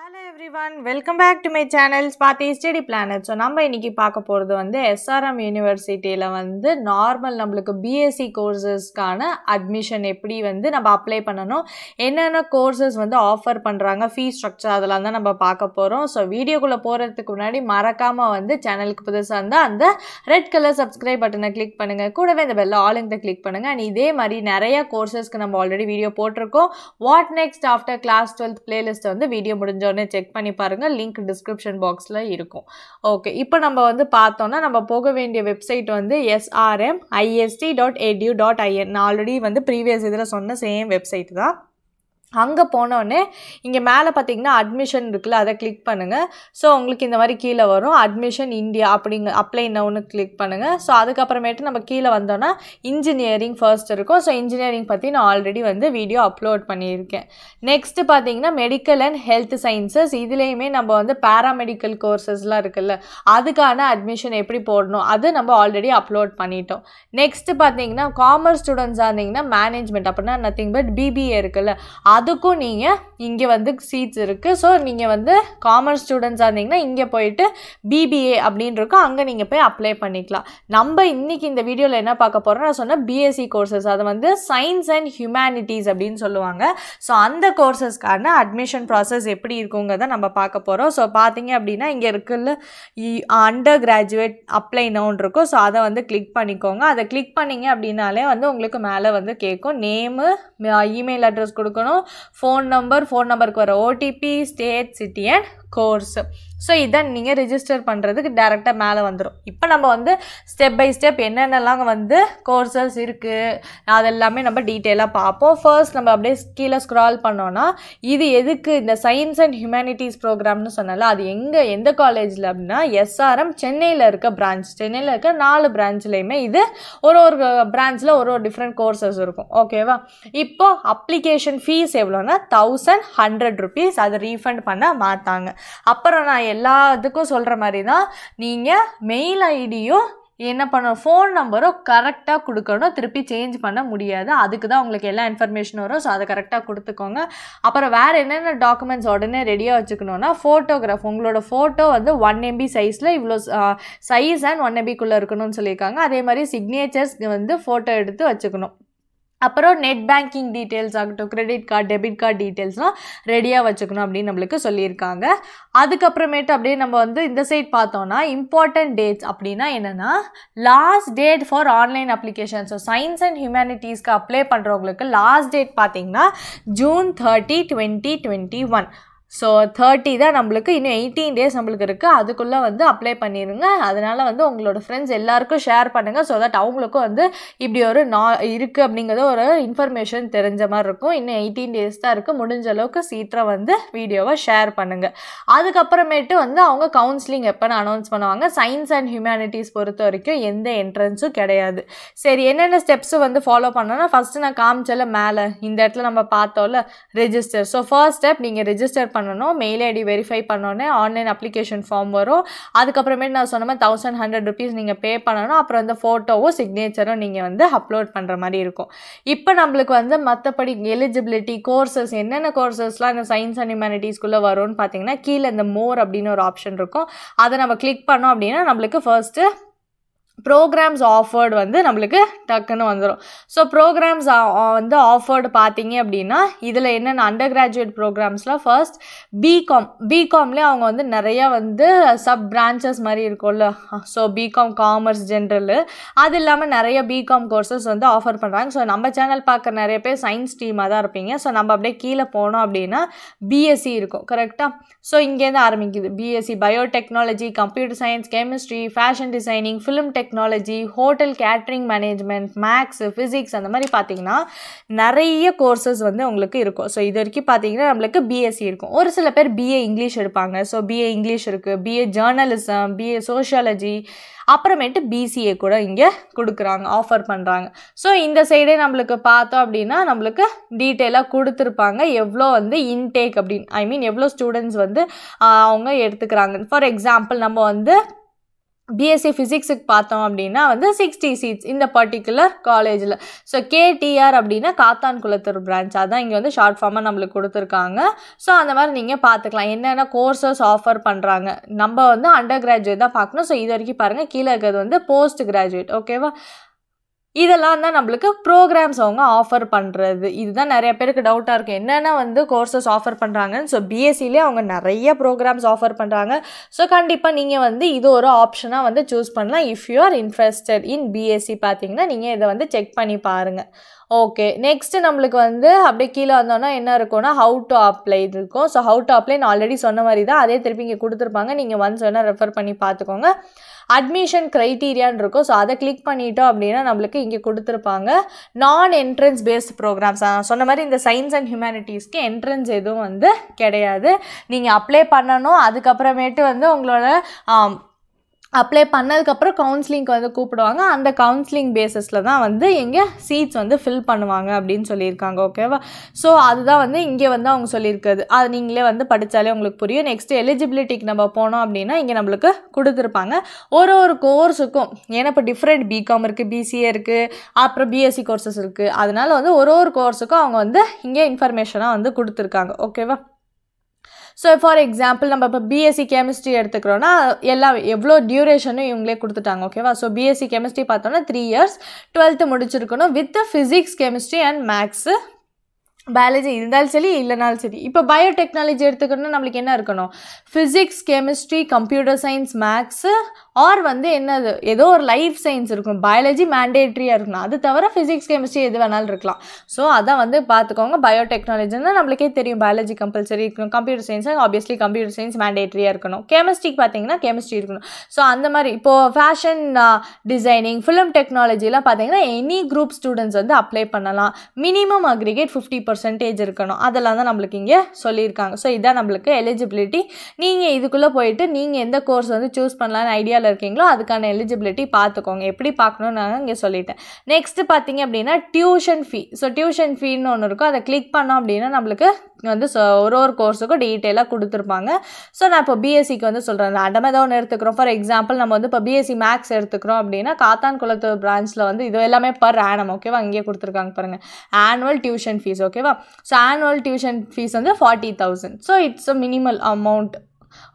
hello everyone welcome back to my channel பார்த்து study planet so நம்ம இன்றைக்கி பார்க்க போகிறது வந்து எஸ்ஆர்எம் யூனிவர்சிட்டியில் வந்து நார்மல் நம்மளுக்கு பிஎஸ்சி கோர்சஸ்க்கான அட்மிஷன் எப்படி வந்து நம்ம அப்ளை பண்ணணும் என்னென்ன கோர்சஸ் வந்து ஆஃபர் பண்ணுறாங்க ஃபீஸ் ஸ்ட்ரக்சர் அதெல்லாம் தான் நம்ம பார்க்க போகிறோம் ஸோ வீடியோக்குள்ளே போகிறதுக்கு முன்னாடி மறக்காமல் வந்து சேனலுக்கு புதுசாக இருந்தால் அந்த ரெட் கலர் சப்ஸ்கிரைப் பட்டனை கிளிக் பண்ணுங்கள் கூடவே இந்த பெல் ஆல் கிளிக் பண்ணுங்கள் அண்ட் இதே மாதிரி நிறையா கோர்சஸ்க்கு நம்ம ஆல்ரெடி வீடியோ போட்டிருக்கோம் what next after class twelfth பிளேலிஸ்ட்டை வந்து வீடியோ முடிஞ்சு முடிஞ்சோடனே செக் பண்ணி பாருங்கள் லிங்க் டிஸ்கிரிப்ஷன் பாக்ஸில் இருக்கும் ஓகே இப்போ நம்ம வந்து பார்த்தோன்னா நம்ம போக வேண்டிய வெப்சைட் வந்து SRM IST dot edu dot in already வந்து ப்ரீவியஸ் இதில் சொன்ன சேம் வெப்சைட் தான் அங்கே போனோடனே இங்கே மேலே பார்த்தீங்கன்னா அட்மிஷன் இருக்குல்ல அதை கிளிக் பண்ணுங்கள் ஸோ உங்களுக்கு இந்த மாதிரி கீழே வரும் அட்மிஷன் இந்தியா அப்படிங்க அப்ளை நவுன்னு கிளிக் பண்ணுங்கள் ஸோ அதுக்கப்புறமேட்டு நம்ம கீழே வந்தோன்னா இன்ஜினியரிங் ஃபர்ஸ்ட் இருக்கும் ஸோ இன்ஜினியரிங் பற்றி நான் ஆல்ரெடி வந்து வீடியோ அப்லோட் பண்ணியிருக்கேன் நெக்ஸ்ட்டு பார்த்தீங்கன்னா மெடிக்கல் அண்ட் ஹெல்த் சயின்சஸ் இதுலேயுமே நம்ம வந்து பேராமெடிக்கல் கோர்சஸ்லாம் இருக்குல்ல அதுக்கான அட்மிஷன் எப்படி போடணும் அது நம்ம ஆல்ரெடி அப்லோட் பண்ணிட்டோம் நெக்ஸ்ட்டு பார்த்தீங்கன்னா காமர்ஸ் ஸ்டூடெண்ட்ஸாக இருந்தீங்கன்னா மேனேஜ்மெண்ட் அப்படின்னா நத்திங் பட் பிபிஏ இருக்குல்ல அதுக்கும் நீங்கள் இங்கே வந்து சீட்ஸ் இருக்குது ஸோ நீங்கள் வந்து காமர்ஸ் ஸ்டூடெண்ட்ஸாக இருந்தீங்கன்னா இங்கே போயிட்டு பிபிஏ அப்படின்னு இருக்கும் அங்கே நீங்கள் போய் அப்ளை பண்ணிக்கலாம் நம்ம இன்றைக்கி இந்த வீடியோவில் என்ன பார்க்க போகிறோம் நான் சொன்ன பிஎஸ்சி கோர்சஸ் e அது வந்து சயின்ஸ் அண்ட் ஹியூமனிட்டிஸ் அப்படின்னு சொல்லுவாங்க ஸோ அந்த கோர்சஸ்க்கான அட்மிஷன் ப்ராசஸ் எப்படி இருக்குங்கிறத நம்ம பார்க்க போகிறோம் ஸோ பார்த்தீங்க அப்படின்னா இங்கே இருக்குல்ல அண்டர் கிராஜுவேட் அப்ளை நோன் இருக்கும் ஸோ அதை வந்து கிளிக் பண்ணிக்கோங்க அதை கிளிக் பண்ணிங்க அப்படின்னாலே வந்து உங்களுக்கு மேலே வந்து கேட்கும் நேமு இமெயில் அட்ரஸ் கொடுக்கணும் ஃபோன் நம்பர் ஃபோன் நம்பருக்கு வர OTP state city and course so இதை நீங்கள் ரிஜிஸ்டர் பண்ணுறதுக்கு டேரெக்டாக மேலே வந்துடும் இப்போ நம்ம வந்து ஸ்டெப் பை ஸ்டெப் என்னென்னலாம் வந்து கோர்சஸ் இருக்குது அதெல்லாமே நம்ம டீட்டெயிலாக பார்ப்போம் ஃபர்ஸ்ட் நம்ம அப்படியே கீழே ஸ்க்ரால் பண்ணோன்னா இது எதுக்கு இந்த சயின்ஸ் அண்ட் ஹியூமனிட்டிஸ் ப்ரோக்ராம்னு சொன்னால அது எங்கே எந்த காலேஜில் அப்படின்னா எஸ்ஆர்எம் சென்னையில் இருக்க பிரான்ச் சென்னையில் இருக்க நாலு பிரான்ச்லேயுமே இது ஒரு ஒரு பிரான்ச்சில் ஒரு ஒரு டிஃப்ரெண்ட் கோர்சஸ் இருக்கும் ஓகேவா இப்போது அப்ளிகேஷன் ஃபீஸ் எவ்வளோன்னா தௌசண்ட் ஹண்ட்ரட் ருபீஸ் அதை ரீஃபண்ட் பண்ண மாற்றாங்க அப்புறம் நான் எல்லாத்துக்கும் சொல்கிற மாதிரி தான் நீங்கள் மெயில் ஐடியும் என்ன பண்ணணும் ஃபோன் நம்பரும் கரெக்டாக கொடுக்கணும் திருப்பி சேஞ்ச் பண்ண முடியாது அதுக்கு தான் உங்களுக்கு எல்லா இன்ஃபர்மேஷன் வரும் ஸோ அதை கரெக்டாக கொடுத்துக்கோங்க அப்புறம் வேறு என்னென்ன டாக்குமெண்ட்ஸ் உடனே ரெடியாக வச்சுக்கணுன்னா ஃபோட்டோகிராஃப் உங்களோட ஃபோட்டோ வந்து ஒன் எம்பி சைஸில் இவ்வளோ சைஸ் அண்ட் ஒன் எம்பிக்குள்ளே இருக்கணும்னு சொல்லியிருக்காங்க அதே மாதிரி சிக்னேச்சர்ஸ் வந்து ஃபோட்டோ எடுத்து வச்சுக்கணும் அப்புறம் நெட் பேங்கிங் டீட்டெயில்ஸ் ஆகட்டும் கிரெடிட் கார்டு டெபிட் கார்டு டீட்டெயில்ஸ்லாம் ரெடியாக வச்சுக்கணும் அப்படின்னு நம்மளுக்கு சொல்லியிருக்காங்க அதுக்கப்புறமேட்டு அப்படியே நம்ம வந்து இந்த சைட் பார்த்தோம்னா இம்பார்ட்டன்ட் டேட்ஸ் அப்படின்னா என்னென்னா last date for online application so science and ஹியூமனிட்டிஸ்க்கு அப்ளை பண்ணுறவங்களுக்கு லாஸ்ட் டேட் பார்த்திங்கன்னா June thirty twenty twenty one so thirty தான் நம்மளுக்கு இன்னும் எயிட்டீன் டேஸ் நம்மளுக்கு இருக்குது அதுக்குள்ளே வந்து அப்ளை பண்ணிடுங்க அதனால் வந்து உங்களோட ஃப்ரெண்ட்ஸ் எல்லாேருக்கும் ஷேர் பண்ணுங்கள் ஸோ தட் அவங்களுக்கும் வந்து இப்படி ஒரு நா இருக்குது அப்படிங்கிறத ஒரு இன்ஃபர்மேஷன் தெரிஞ்ச மாதிரி இருக்கும் இன்னும் எயிட்டீன் டேஸ் தான் இருக்குது முடிஞ்ச அளவுக்கு சீக்கிரம் வந்து வீடியோவை ஷேர் பண்ணுங்கள் அதுக்கப்புறமேட்டு வந்து அவங்க கவுன்சிலிங் எப்போன்னு அனௌன்ஸ் பண்ணுவாங்க சயின்ஸ் அண்ட் ஹியூமனிட்டிஸ் பொறுத்த வரைக்கும் எந்த என்ட்ரன்ஸும் கிடையாது சரி என்னென்ன ஸ்டெப்ஸு வந்து ஃபாலோ பண்ணோன்னா ஃபஸ்ட்டு நான் காமிச்சல மேலே இந்த இடத்துல நம்ம பார்த்தோம்ல ரெஜிஸ்டர் ஸோ ஃபர்ஸ்ட் ஸ்டெப் நீங்கள் ரெஜிஸ்டர் பண்ண பண்ணணும் மெயில் ஐடி வெரிஃபை பண்ணோன்னே ஆன்லைன் அப்ளிகேஷன் ஃபார்ம் வரும் அதுக்கப்புறமேட்டு நான் சொன்ன மாதிரி தௌசண்ட் ஹண்ட்ரட் ருபீஸ் நீங்கள் பே பண்ணணும் அப்புறம் அந்த ஃபோட்டோவும் சிக்னேச்சரும் நீங்கள் வந்து அப்லோட் பண்ணுற மாதிரி இருக்கும் இப்போ நம்மளுக்கு வந்து மற்றபடி எலிஜிபிலிட்டி கோர்சஸ் என்னென்ன கோர்சஸ்லாம் இந்த சயின்ஸ் அண்ட் ஹியூமனிட்டிஸ்குள்ளே வரும்னு பார்த்தீங்கன்னா கீழே இந்த மோர் அப்படின்னு ஒரு ஆப்ஷன் இருக்கும் அதை நம்ம கிளிக் பண்ணோம் அப்படின்னா நம்மளுக்கு ஃபர்ஸ்ட்டு ப்ரோக்ராம்ஸ் ஆஃபர்டு வந்து நம்மளுக்கு டக்குன்னு வந்துடும் ஸோ ப்ரோக்ராம்ஸ் வந்து ஆஃபர்டு பார்த்தீங்க அப்படின்னா இதில் என்னென்ன அண்டர் கிராஜுவேட் ப்ரோக்ராம்ஸில் ஃபர்ஸ்ட் பிகாம் பிகாம்லேயே அவங்க வந்து நிறையா வந்து சப் பிரான்ச்சஸ் மாதிரி இருக்கும்ல ஸோ பிகாம் காமர்ஸ் ஜென்ரலு அது இல்லாமல் நிறைய பிகாம் கோர்சஸ் வந்து ஆஃபர் பண்ணுறாங்க ஸோ நம்ம சேனல் பார்க்குற நிறைய பேர் சயின்ஸ் டீமாக தான் இருப்பீங்க ஸோ நம்ம அப்படியே கீழே போனோம் அப்படின்னா பிஎஸ்சி e இருக்கும் கரெக்டாக ஸோ இங்கேருந்து ஆரம்பிக்குது BSc biotechnology computer science chemistry fashion designing film tech technology hotel catering management maths physics அந்த மாதிரி பார்த்தீங்கன்னா நிறைய கோர்சஸ் வந்து உங்களுக்கு இருக்கும் ஸோ இது வரைக்கும் பார்த்தீங்கன்னா நம்மளுக்கு பிஎஸ்சி இருக்கும் ஒரு சில பேர் பிஏ இங்கிலீஷ் எடுப்பாங்க ஸோ பிஏ இங்கிலீஷ் இருக்குது பிஏ ஜேர்னலிசம் பிஏ சோஷியாலஜி அப்புறமேட்டு பிசிஏ கூட இங்கே கொடுக்குறாங்க ஆஃபர் பண்ணுறாங்க ஸோ இந்த சைடே நம்மளுக்கு பார்த்தோம் அப்படின்னா நம்மளுக்கு டீட்டெயிலாக கொடுத்துருப்பாங்க எவ்வளோ வந்து இன்டேக் அப்படின்னு ஐ மீன் எவ்வளோ ஸ்டூடெண்ட்ஸ் வந்து அவங்க எடுத்துக்கிறாங்க ஃபார் எக்ஸாம்பிள் நம்ம வந்து பிஎஸ்சி ஃபிசிக்ஸுக்கு பார்த்தோம் அப்படின்னா வந்து சிக்ஸ்டி சீட்ஸ் இந்த பர்டிகுலர் காலேஜில் ஸோ கேடிஆர் அப்படின்னா காத்தான் குளத்தூர் பிரான்ச் அதான் இங்கே வந்து ஷார்ட் ஃபார்மாக நம்மளுக்கு கொடுத்துருக்காங்க ஸோ அந்த மாதிரி நீங்கள் பார்த்துக்கலாம் என்னென்ன கோர்சஸ் ஆஃபர் பண்ணுறாங்க நம்ம வந்து அண்டர் கிராஜுவேட் தான் பார்க்கணும் ஸோ இது வரைக்கும் பாருங்கள் கீழே இருக்கிறது வந்து போஸ்ட் கிராஜுவேட் ஓகேவா இதெல்லாம் தான் நம்மளுக்கு ப்ரோக்ராம்ஸ் அவங்க ஆஃபர் பண்ணுறது இதுதான் நிறைய பேருக்கு டவுட்டாக இருக்குது என்னென்ன வந்து கோர்சஸ் ஆஃபர் பண்ணுறாங்கன்னு ஸோ பிஎஸ்சிலே அவங்க நிறைய ப்ரோக்ராம்ஸ் ஆஃபர் பண்ணுறாங்க ஸோ கண்டிப்பாக நீங்கள் வந்து இது ஒரு ஆப்ஷனாக வந்து சூஸ் பண்ணலாம் if you are interested in BSc பார்த்தீங்கன்னா நீங்கள் இதை வந்து செக் பண்ணி பாருங்கள் ஓகே நெக்ஸ்ட் நம்மளுக்கு வந்து அப்படியே கீழே வந்தோன்னா என்ன இருக்கும்னா ஹவு டு அப்ளை இது இருக்கும் ஸோ ஹவு டு நான் ஆல்ரெடி சொன்ன மாதிரி தான் அதே திருப்பி இங்கே கொடுத்துருப்பாங்க நீங்கள் ஒன்ஸ் வேணால் ரெஃபர் பண்ணி பார்த்துக்கோங்க அட்மிஷன் க்ரைட்டீரியான் இருக்கும் ஸோ அதை கிளிக் பண்ணிட்டோம் அப்படின்னா நம்மளுக்கு இங்கே கொடுத்துருப்பாங்க நான் என்ட்ரன்ஸ் பேஸ்ட் ப்ரோக்ராம்ஸ் சொன்ன மாதிரி இந்த சயின்ஸ் அண்ட் ஹியூமனிட்டிஸ்க்கு என்ட்ரன்ஸ் எதுவும் வந்து கிடையாது நீங்கள் அப்ளை பண்ணணும் அதுக்கப்புறமேட்டு வந்து உங்களோட அப்ளை பண்ணதுக்கப்புறம் கவுன்சிலிங்க்கு வந்து கூப்பிடுவாங்க அந்த கவுன்சிலிங் பேஸஸில் தான் வந்து எங்கள் சீட்ஸ் வந்து ஃபில் பண்ணுவாங்க அப்படின்னு சொல்லியிருக்காங்க ஓகேவா ஸோ அதுதான் வந்து இங்கே வந்து அவங்க சொல்லியிருக்கிறது அது நீங்களே வந்து படித்தாலே உங்களுக்கு புரியும் நெக்ஸ்ட்டு எலிஜிபிலிட்டிக்கு நம்ம போனோம் அப்படின்னா இங்கே நம்மளுக்கு கொடுத்துருப்பாங்க ஒரு ஒரு கோர்ஸுக்கும் ஏன்னா இப்போ டிஃப்ரெண்ட் பிகாம் இருக்குது பிசிஏ இருக்குது அப்புறம் பிஎஸ்சி கோர்சஸ் இருக்குது அதனால் வந்து ஒரு ஒரு கோர்ஸுக்கும் அவங்க வந்து இங்கே இன்ஃபர்மேஷனாக வந்து கொடுத்துருக்காங்க ஓகேவா ஸோ ஃபார் எக்ஸாம்பிள் நம்ம இப்போ பிஎஸ்சி கெமிஸ்ட்ரி எடுத்துக்கிறோன்னா எல்லாம் எவ்வளோ டியூரேஷனும் இவங்களே கொடுத்துட்டாங்க ஓகேவா ஸோ பிஎஸ்சி கெமிஸ்ட்ரி பார்த்தோன்னா த்ரீ இயர்ஸ் டுவெல்த்து முடிச்சிருக்கணும் with physics chemistry and maths biology இருந்தாலும் சரி இல்லைனாலும் சரி இப்போ பயோடெக்னாலஜி எடுத்துக்கணும்னா நம்மளுக்கு என்ன இருக்கணும் physics chemistry computer science maths or வந்து என்னது ஏதோ ஒரு லைஃப் சயின்ஸ் இருக்கணும் பயாலஜி மேண்டேட்ரியாக இருக்கணும் அது தவிர ஃபிசிக்ஸ் கெமிஸ்ட்ரி எது வேணாலும் இருக்கலாம் ஸோ அதை வந்து பார்த்துக்கோங்க பயோடெக்னாலஜினா நம்மளுக்கே தெரியும் பயாலஜி கம்பல்சரி இருக்கணும் கம்ப்யூட்டர் சயின்ஸாக ஆப்வியஸ்லி கம்ப்யூட்டர் சயின்ஸ் மேண்டேட்ரியாக இருக்கணும் கெமிஸ்ட்ரிக்கு பார்த்தீங்கன்னா கெமிஸ்ட்ரி இருக்கணும் ஸோ அந்த மாதிரி இப்போது ஃபேஷன் டிசைனிங் ஃபிலிம் டெக்னாலஜிலாம் பார்த்தீங்கன்னா எனி குரூப் ஸ்டூடெண்ட்ஸ் வந்து அப்ளை பண்ணலாம் மினிமம் அக்ரிகேட் ஃபிஃப்டி பர்சன்டேஜ் இருக்கணும் அதெல்லாம் தான் நம்மளுக்கு இங்கே சொல்லியிருக்காங்க ஸோ இதான் நம்மளுக்கு எலிஜிபிலிட்டி நீங்கள் இதுக்குள்ளே போயிட்டு நீங்கள் எந்த கோர்ஸ் வந்து சூஸ் பண்ணலான்னு ஐடியாவில் இருக்கீங்களோ அதுக்கான எலிஜிபிலிட்டி பார்த்துக்கோங்க எப்படி பார்க்கணும்னு நான் இங்கே சொல்லிட்டேன் நெக்ஸ்ட்டு பார்த்தீங்க அப்படின்னா டியூஷன் ஃபீ ஸோ டியூஷன் ஃபீன்னு ஒன்று இருக்கும் அதை கிளிக் பண்ணோம் அப்படின்னா நம்மளுக்கு வந்து ஒரு ஒரு கோர்ஸுக்கும் டீட்டெயிலாக கொடுத்துருப்பாங்க ஸோ நான் இப்போ பிஎஸ்சிக்கு e வந்து சொல்கிறேன் அடமே ஏதோ ஒன்று எடுத்துக்கிறோம் ஃபார் எக்ஸாம்பிள் நம்ம வந்து இப்போ பிஎஸ்சி மேக்ஸ் e எடுத்துக்கிறோம் அப்படின்னா காத்தான் குளத்து பிரான்ச்சில் வந்து இது எல்லாமே பர் ஆனம் ஓகேவா இங்கே கொடுத்துருக்காங்க பாருங்கள் ஆனுவல் டியூஷன் ஃபீஸ் ஓகே ஓகேவா ஸோ ஆனுவல் டியூஷன் ஃபீஸ் வந்து forty thousand so it's a minimal amount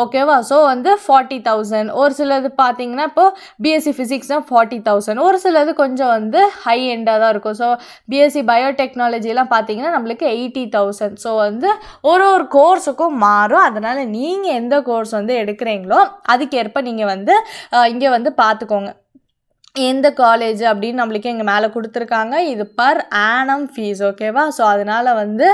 ஓகேவா ஸோ வந்து ஃபார்ட்டி தௌசண்ட் ஒரு சிலது பார்த்தீங்கன்னா இப்போது பிஎஸ்சி ஃபிசிக்ஸ்னால் ஃபார்ட்டி தௌசண்ட் ஒரு சிலது கொஞ்சம் வந்து ஹை எண்டாக தான் இருக்கும் ஸோ பிஎஸ்சி பயோடெக்னாலஜிலாம் பார்த்தீங்கன்னா நம்மளுக்கு எயிட்டி தௌசண்ட் ஸோ வந்து ஒரு ஒரு கோர்ஸுக்கும் மாறும் அதனால் நீங்கள் எந்த கோர்ஸ் வந்து எடுக்கிறீங்களோ அதுக்கேற்ப நீங்கள் வந்து இங்கே வந்து பார்த்துக்கோங்க எந்த காலேஜ் அப்படின்னு நம்மளுக்கு எங்கள் மேலே கொடுத்துருக்காங்க இது பர் ஆனம் ஃபீஸ் ஓகேவா ஸோ அதனால் வந்து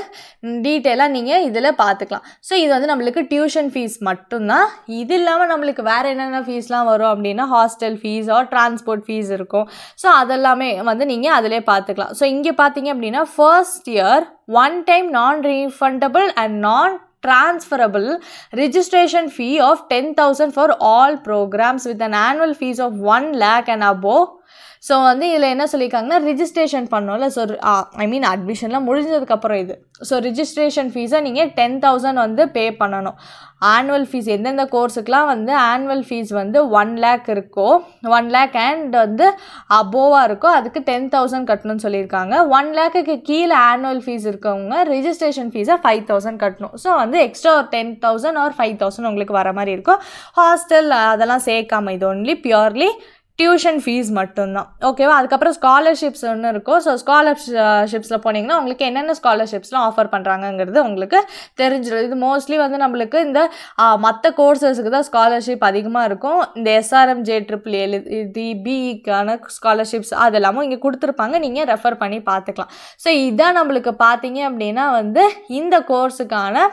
டீட்டெயிலாக நீங்கள் இதில் பார்த்துக்கலாம் ஸோ இது வந்து நம்மளுக்கு டியூஷன் ஃபீஸ் மட்டும்தான் இது இல்லாமல் நம்மளுக்கு வேறு என்னென்ன ஃபீஸ்லாம் வரும் அப்படின்னா ஹாஸ்டல் ஃபீஸோ ட்ரான்ஸ்போர்ட் டிரான்ஸ்போர்ட் ஃபீஸ் இருக்கும் ஸோ அதெல்லாமே வந்து நீங்கள் அதிலே பார்த்துக்கலாம் ஸோ இங்கே பார்த்தீங்க அப்படின்னா first year one time non refundable and non transferable registration fee of 10,000 for all programs with an annual fees of 1 lakh and above so வந்து இதில் என்ன சொல்லியிருக்காங்கன்னா ரிஜிஸ்ட்ரேஷன் பண்ணோம்ல ஸோ ஐ மீன் uh, அட்மிஷன்லாம் முடிஞ்சதுக்கப்புறம் இது ஸோ ரிஜிஸ்ட்ரேஷன் ஃபீஸை நீங்கள் ten thousand வந்து பே பண்ணணும் ஆனுவல் ஃபீஸ் எந்தெந்த கோர்ஸுக்கெலாம் வந்து ஆனுவல் ஃபீஸ் வந்து ஒன் லேக் இருக்கோ ஒன் லேக் அண்ட் வந்து அபோவாக இருக்கோ அதுக்கு டென் தௌசண்ட் கட்டணும்னு சொல்லியிருக்காங்க ஒன் லேக்குக்கு கீழே ஆனுவல் ஃபீஸ் இருக்கவங்க ரிஜிஸ்ட்ரேஷன் ஃபீஸை ஃபைவ் தௌசண்ட் கட்டணும் ஸோ வந்து எக்ஸ்ட்ரா ஒரு ten thousand or five thousand உங்களுக்கு வர மாதிரி இருக்கும் ஹாஸ்டல் அதெல்லாம் சேர்க்காம இது ஒன்லி பியூர்லி டியூஷன் ஃபீஸ் மட்டும்தான் ஓகேவா அதுக்கப்புறம் ஸ்காலர்ஷிப்ஸ் ஒன்று இருக்கும் ஸோ ஸ்காலர்ஷிப்ஸில் uh, போனீங்கன்னா உங்களுக்கு என்னென்ன ஸ்காலர்ஷிப்ஸ்லாம் ஆஃபர் பண்ணுறாங்கங்கிறது உங்களுக்கு தெரிஞ்சிடும் இது மோஸ்ட்லி வந்து நம்மளுக்கு இந்த மற்ற கோர்சஸுக்கு தான் ஸ்காலர்ஷிப் அதிகமாக இருக்கும் இந்த எஸ்ஆர்எம் ஜே ட்ரிபிள் எழுதி பிஇக்கான e ஸ்காலர்ஷிப்ஸ் அது எல்லாமும் இங்கே கொடுத்துருப்பாங்க நீங்கள் ரெஃபர் பண்ணி பார்த்துக்கலாம் ஸோ இதான் நம்மளுக்கு பார்த்தீங்க அப்படின்னா வந்து இந்த கோர்ஸுக்கான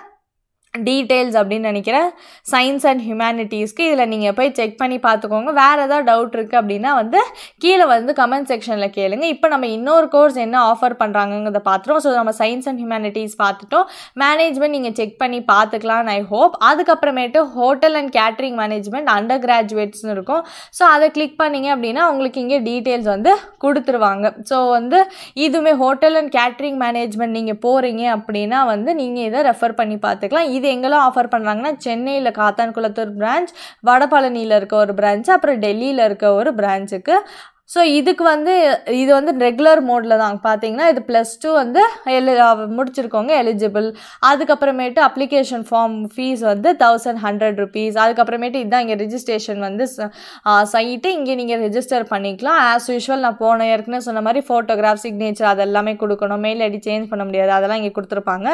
டீட்டெயில்ஸ் அப்படின்னு நினைக்கிறேன் சயின்ஸ் அண்ட் ஹியூமனிட்டிஸ்க்கு இதில் நீங்கள் போய் செக் பண்ணி பார்த்துக்கோங்க வேறு ஏதாவது டவுட் இருக்குது அப்படின்னா வந்து கீழே வந்து கமெண்ட் செக்ஷனில் கேளுங்க இப்போ நம்ம இன்னொரு கோர்ஸ் என்ன ஆஃபர் பண்ணுறாங்கங்கிறத பார்த்துட்டோம் ஸோ நம்ம சயின்ஸ் அண்ட் ஹியூமனிட்டிஸ் பார்த்துட்டோம் மேனேஜ்மெண்ட் நீங்கள் செக் பண்ணி பார்த்துக்கலாம்னு ஐ ஹோப் அதுக்கப்புறமேட்டு ஹோட்டல் அண்ட் கேட்ரிங் மேனேஜ்மெண்ட் அண்டர் கிராஜுவேட்ஸ்னு இருக்கும் ஸோ அதை கிளிக் பண்ணிங்க அப்படின்னா உங்களுக்கு இங்கே டீட்டெயில்ஸ் வந்து கொடுத்துருவாங்க ஸோ வந்து இதுவுமே ஹோட்டல் அண்ட் கேட்ரிங் மேனேஜ்மெண்ட் நீங்கள் போகிறீங்க அப்படின்னா வந்து நீங்கள் இதை ரெஃபர் பண்ணி பார்த்துக்கலாம் இது இது எங்கெல்லாம் ஆஃபர் பண்ணுறாங்கன்னா சென்னையில் காத்தான்குளத்தூர் பிரான்ச் வடபழனியில் இருக்க ஒரு பிரான்ச் அப்புறம் டெல்லியில் இருக்க ஒரு பிரான்ச்சுக்கு ஸோ இதுக்கு வந்து இது வந்து ரெகுலர் மோடில் தான் பார்த்தீங்கன்னா இது ப்ளஸ் டூ வந்து எலி முடிச்சிருக்கோங்க எலிஜிபிள் அதுக்கப்புறமேட்டு அப்ளிகேஷன் ஃபார்ம் ஃபீஸ் வந்து தௌசண்ட் ஹண்ட்ரட் ருபீஸ் அதுக்கப்புறமேட்டு இதுதான் இங்கே ரிஜிஸ்ட்ரேஷன் வந்து சைட்டு இங்கே நீங்கள் ரிஜிஸ்டர் பண்ணிக்கலாம் ஆஸ் யூஷுவல் நான் போன ஏற்கனவே சொன்ன மாதிரி ஃபோட்டோகிராஃப் சிக்னேச்சர் அதெல்லாமே கொடுக்கணும் மெயில் ஐடி சேஞ்ச் பண்ண முடியாது அதெல்லாம் இங்கே கொடுத்துருப்பாங்க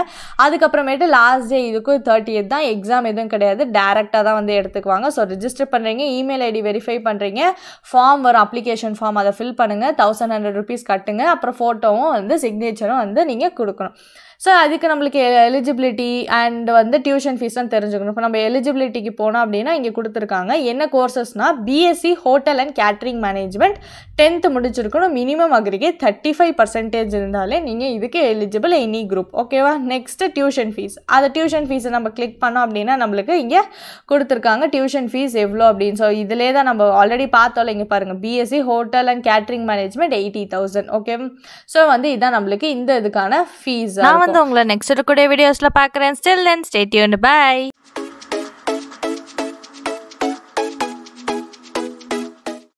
அதுக்கப்புறமேட்டு லாஸ்ட் டே இதுக்கும் தேர்ட்டி தான் எக்ஸாம் எதுவும் கிடையாது டேரெக்டாக தான் வந்து எடுத்துக்குவாங்க ஸோ ரிஜிஸ்டர் பண்ணுறீங்க இமெயில் ஐடி வெரிஃபை பண்ணுறீங்க ஃபார்ம் வரும் அப்ளிகேஷன் ஃபார்ம் அதை ஃபில் பண்ணுங்கள் தௌசண்ட் ஹண்ட்ரட் ருபீஸ் கட்டுங்க அப்புறம் ஃபோட்டோவும் வந்து சிக்னேச்சரும் வந்து நீங்கள் கொடுக்கணும் ஸோ அதுக்கு நம்மளுக்கு எலிஜிபிலிட்டி அண்ட் வந்து டியூஷன் தான் தெரிஞ்சுக்கணும் இப்போ நம்ம எலிஜிபிலிட்டிக்கு போனோம் அப்படின்னா இங்கே கொடுத்துருக்காங்க என்ன கோர்சஸ்னால் BSc hotel and catering management tenth முடிச்சிருக்கணும் minimum aggregate thirty five percentage இருந்தாலே நீங்கள் இதுக்கு எலிஜிபிள் எனி குரூப் ஓகேவா நெக்ஸ்ட்டு டியூஷன் ஃபீஸ் அந்த டியூஷன் ஃபீஸை நம்ம கிளிக் பண்ணோம் அப்படின்னா நம்மளுக்கு இங்கே கொடுத்துருக்காங்க டியூஷன் ஃபீஸ் எவ்வளோ அப்படின்னு ஸோ இதிலே தான் நம்ம ஆல்ரெடி பார்த்தோம் இங்கே பாருங்கள் BSc hotel and catering management eighty thousand okay so வந்து இதான் நம்மளுக்கு இந்த இதுக்கான ஃபீஸ் தொடர்ந்து உங்களை நெக்ஸ்ட் கூட வீடியோஸ்ல பாக்குறேன் still then stay tuned by